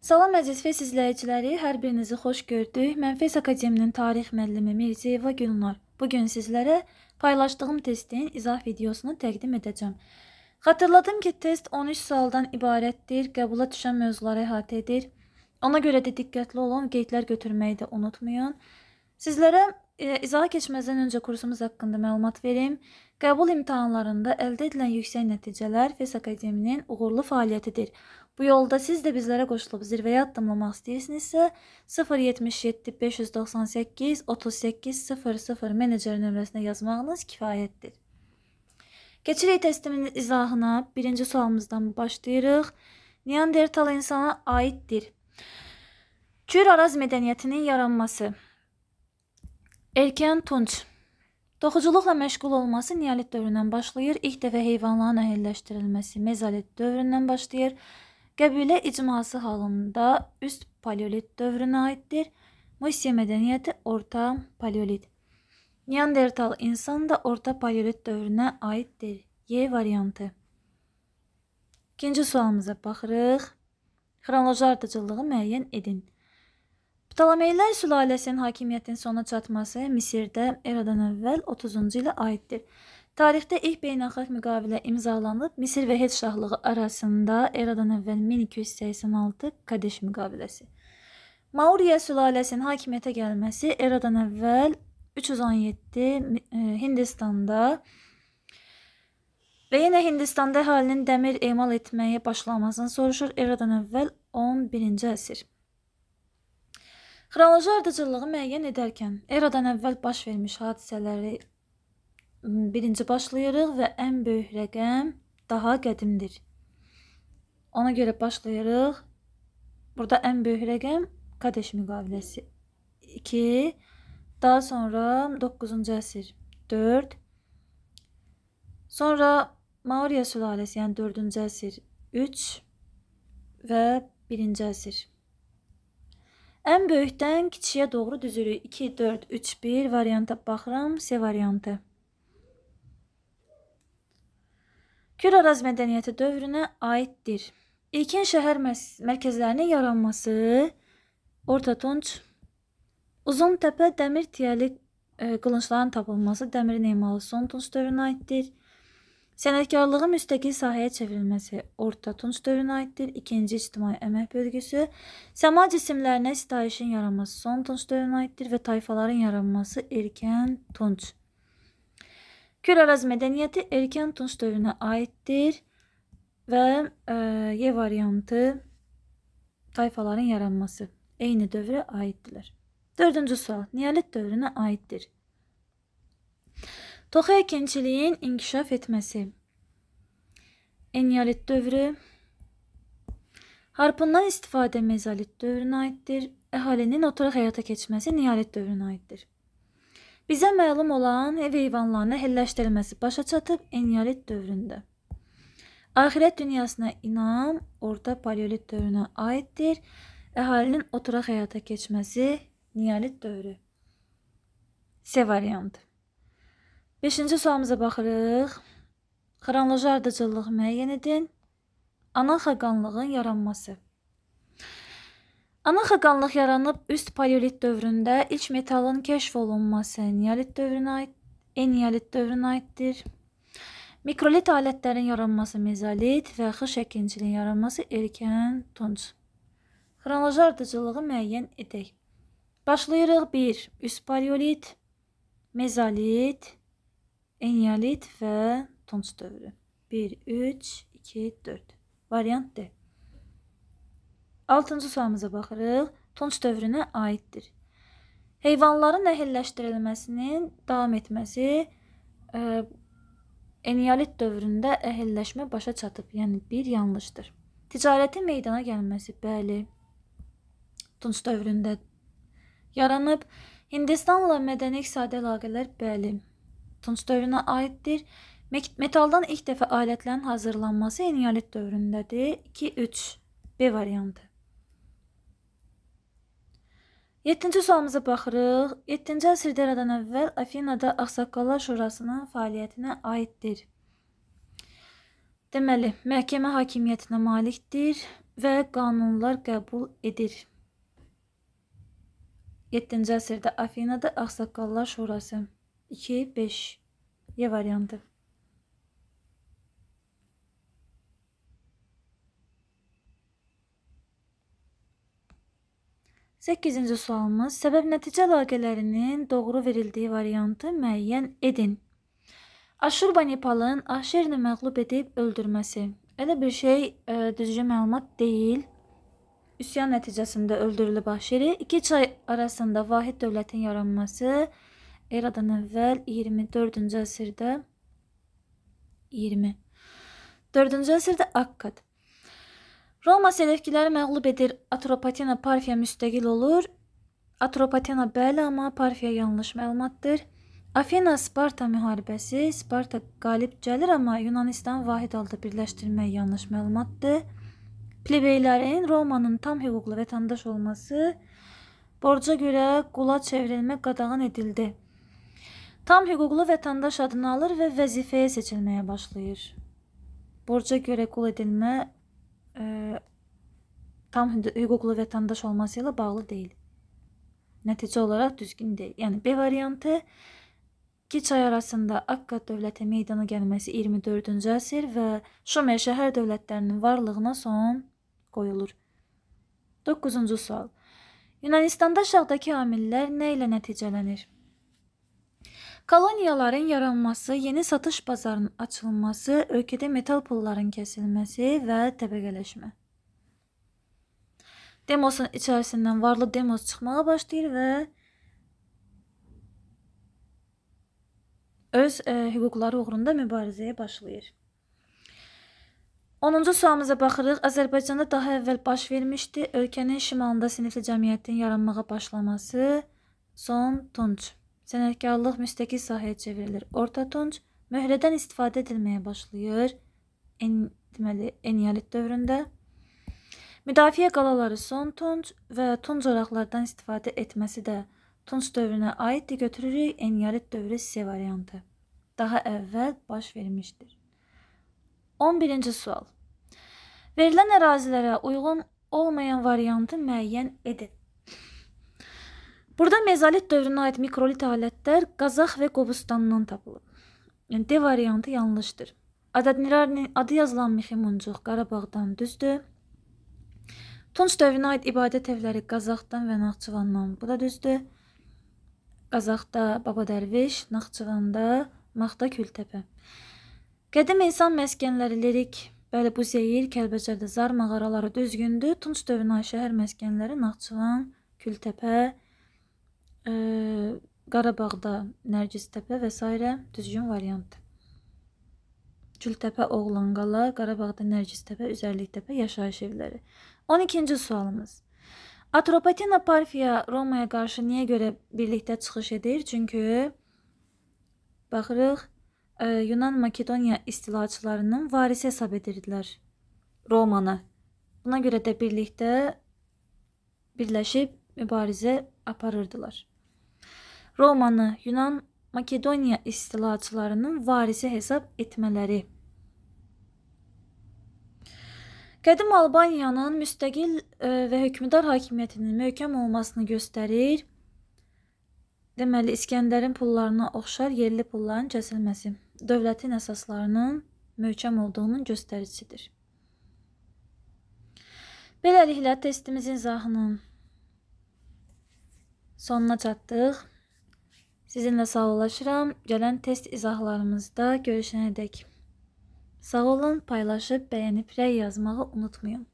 Salam əziz FES izləyiciləri, hər birinizi xoş gördük. Mən FES Akademinin tarix müəllimi Mirzəyeva Gülnar. Bugün sizlərə paylaşdığım testin izah videosunu təqdim edəcəm. Xatırladım ki, test 13 sualdan ibarətdir, qəbula düşən mövzuları əhatə edir. Ona görə də diqqətli olun, qeydlər götürməyi də unutmayın. Sizlərə e, izaha keçməzdən öncə kursumuz haqqında məlumat verim. Qəbul imtahanlarında əldə edilən yüksək nəticələr FES Akademinin uğurlu fəaliyyətidir. Bu yolda siz də bizlərə qoşulub zirvəyə addımlamaq istəyirsinizsə, 077 598 38 00 menecer nömrəsinə yazmağınız kifayətdir. Keçirik testimin izahına. Birinci sualımızdan başlayırıq. Neandertal insana aiddir. Kür Araz mədəniyyətinin yaranması. Erkən Tunç Toxuculuqla məşğul olması neolit dövründən başlayır, ilk dəfə heyvanların əhəlləşdirilməsi mezolit dövründən başlayır. Qəbilə icması halında üst paleolit dövrünə aiddir. Musiya mədəniyyəti orta paleolit. Neandertal insan da orta paleolit dövrünə aiddir. Y variantı. İkinci sualımıza baxırıq. Xronoloji ardıcıllığı müəyyən edin. Ptolemeylər sülaləsinin hakimiyyətinin sona çatması Misirdə eradan əvvəl 30-cu ilə aiddir. Tarixdə ilk beynəlxalq müqavilə imzalanıb, Misir və Heç şahlığı arasında eradan əvvəl 1286 Kadeş müqaviləsi. Mauriya sülaləsinin hakimiyyətə gəlməsi eradan əvvəl 317 e, Hindistanda və yenə Hindistanda əhalinin dəmir emal etməyə başlamasını soruşur eradan əvvəl 11-ci əsr. Xronoloji ardıcıllığı müəyyən edərkən eradan əvvəl baş vermiş hadisələri birinci başlayırıq və ən böyük rəqəm daha qədimdir. Ona görə başlayırıq. Burada ən böyük rəqəm Kadeş müqaviləsi 2, daha sonra 9-cu əsr 4, sonra Mauriya sülaləsi, yəni 4-cü əsr 3 və 1-ci əsr. Ən böyükdən kiçiyə doğru düzürük. 2, 4, 3, 1 varianta baxıram, C variantı. Küraraz mədəniyyəti dövrünə aiddir. İlkin şəhər mərkəzlərinin yaranması Orta Tunç Uzun təpə dəmir tiyəli e, qılınçların tapılması dəmirin emalı son Tunç dövrünə aiddir. Sənətkarlığın müstəqil sahəyə çevrilməsi Orta Tunç dövrünə aiddir. İkinci ictimai əmək bölgüsü səma cisimlərinə sitayişin yaranması son Tunç dövrünə aiddir və tayfaların yaranması erkən Tunç araz medeniyeti erken Tunç dövrüne aittir ve e, Y variantı tayfaların yaranması eyni dövre aittiler. Dördüncü sual. Niyalit dövrüne aittir. Toxa əkinçiliyin inkişaf etmesi Eneolit dövrü Harpundan istifadə mezalit dövrünə aiddir. Əhalinin oturaq hayata keçməsi Niyalit dövrünə aiddir. Bizə məlum olan ev heyvanlarını helləşdirilməsi başa çatıb eneolit dövründə. Axirət dünyasına inam orta paleolit dövrünə aiddir. Əhalinin oturaq həyata keçməsi neolit dövrü. C variantı. 5-ci sualımıza baxırıq. Xronoloji ardıcıllıq müəyyən edin. Ana xaqanlığın yaranması. Ana xəqanlıq yaranıb üst paleolit dövründə ilk metalın kəşf olunması neolit dövrünə aid, eneolit dövrünə aiddir. Mikrolit alətlərin yaranması mezolit və xı şəkilçiliyin yaranması erkən tunc. Xronoloji ardıcılığı müəyyən edək. Başlayırıq 1. Üst paleolit, mezolit, eneolit və tunc dövrü. 1 3 2 4. Variant D. 6-cı sualımıza baxırıq. Tunç dövrünə aiddir. Heyvanların əhilləşdirilməsinin davam etməsi e, eneolit dövründə əhilləşmə başa çatıb, yəni bir yanlışdır. Ticarətin meydana gəlməsi bəli. Tunç dövründə yaranıb. Hindistanla mədəni-iqtisadi əlaqələr bəli. Tunç dövrünə aiddir. Metaldan ilk dəfə alətlərin hazırlanması eneolit dövründədir. 2 3 B variantı. Yeddinci sualımıza baxırıq. 7-ci əsrdə eradan əvvəl Afinada Ağsaqqallar Şurasının fəaliyyətinə aiddir. Deməli, məhkəmə hakimiyyətinə malikdir və qanunlar qəbul edir. 7-ci əsrdə Afinada Ağsaqqallar Şurası 2-5 E variantı. 8-ci sualımız səbəb-nəticə əlaqələrinin doğru verildiyi variantı müəyyən edin. Aşurbanipalın Aşerini məğlub edib öldürməsi. Elə bir şey ə, e, düzgün məlumat deyil. Üsyan nəticəsində öldürülüb Aşeri. İki çay arasında vahid dövlətin yaranması eradan əvvəl 24-cü əsrdə 20 4-cü əsrdə Akkad Roma Selevkiləri məğlub edir. Atropatena Parfiya müstəqil olur. Atropatena bəli, amma Parfiya yanlış məlumatdır. Afina Sparta müharibəsi. Sparta qalib gəlir, amma Yunanistan vahid halda birləşdirmək yanlış məlumatdır. Plebeylərin Romanın tam hüquqlu vətəndaş olması borca görə qula çevrilmə qadağan edildi. Tam hüquqlu vətəndaş adını alır və vəzifəyə seçilməyə başlayır. Borca görə qul edilmə tam hüquqlu vətəndaş olması ilə bağlı deyil. Nəticə olaraq düzgün deyil. Yəni B variantı 2 ay arasında Akkad dövləti meydana gəlməsi 24-cü əsr və Şumer şəhər dövlətlərinin varlığına son qoyulur. 9-cu sual. Yunanistanda aşağıdakı amillər nə ilə nəticələnir? Koloniyaların yaranması, yeni satış bazarının açılması, ölkədə metal pulların kəsilməsi və təbəqələşmə. Demosun içərisindən varlı demos çıxmağa başlayır və öz ə, e, hüquqları uğrunda mübarizəyə başlayır. 10-cu sualımıza baxırıq. Azərbaycanda daha əvvəl baş vermişdi ölkənin şimalında sinifli cəmiyyətin yaranmağa başlaması. Son Tunç Sənətkarlıq müstəqil sahəyə çevrilir. Orta tunc möhrədən istifadə edilməyə başlayır. En, deməli, eneolit dövründə müdafiə qalaları son tunc və tunc oraqlardan istifadə etməsi də tunc dövrünə aiddir. Götürürük eneolit dövrü C variantı. Daha əvvəl baş vermişdir. 11-ci sual. Verilən ərazilərə uyğun olmayan variantı müəyyən edin. Burada mezolit dövrünə aid mikrolit alətlər Qazax və Qobustandan tapılıb. Yəni D variantı yanlışdır. Adadnirarinin adı yazılan Mixemuncuq Qarabağdan düzdür. Tunç dövrünə aid ibadət evləri Qazaxdan və Naxçıvandan. Bu da düzdür. Qazaxda Baba Dərviş, Naxçıvanda Maxda Kültəpə. Qədim insan məskənləri lirik Bəli, bu zeyir Kəlbəcərdə zar mağaraları düzgündür. Tunç dövrünə aid şəhər məskənləri Naxçıvan, Kültəpə, e, Qarabağda Nərgiz təpə və s. düzgün variantdır. Gültəpə, Oğlanqala, Qarabağda Nərgiz təpə, Üzərlik təpə yaşayış evləri. 12-ci sualımız. Atropatina Parfiya Romaya qarşı niyə görə birlikdə çıxış edir? Çünki baxırıq, e, Yunan Makedoniya istilaçılarının varisi hesab edirdilər Romanı. Buna görə də birlikdə birləşib mübarizə aparırdılar. Romanı Yunan Makedoniya istilaçılarının varisi hesab etmələri. Qədim Albaniyanın müstəqil e, və hökmdar hakimiyyətinin möhkəm olmasını göstərir. Deməli, İskəndərin pullarına oxşar yerli pulların kəsilməsi dövlətin əsaslarının möhkəm olduğunun göstəricisidir. Beləliklə testimizin izahının sonuna çatdıq. Sizinlə sağollaşıram. Gələn test izahlarımızda görüşənədək. Sağ olun, paylaşıb, bəyənib, rəy yazmağı unutmayın.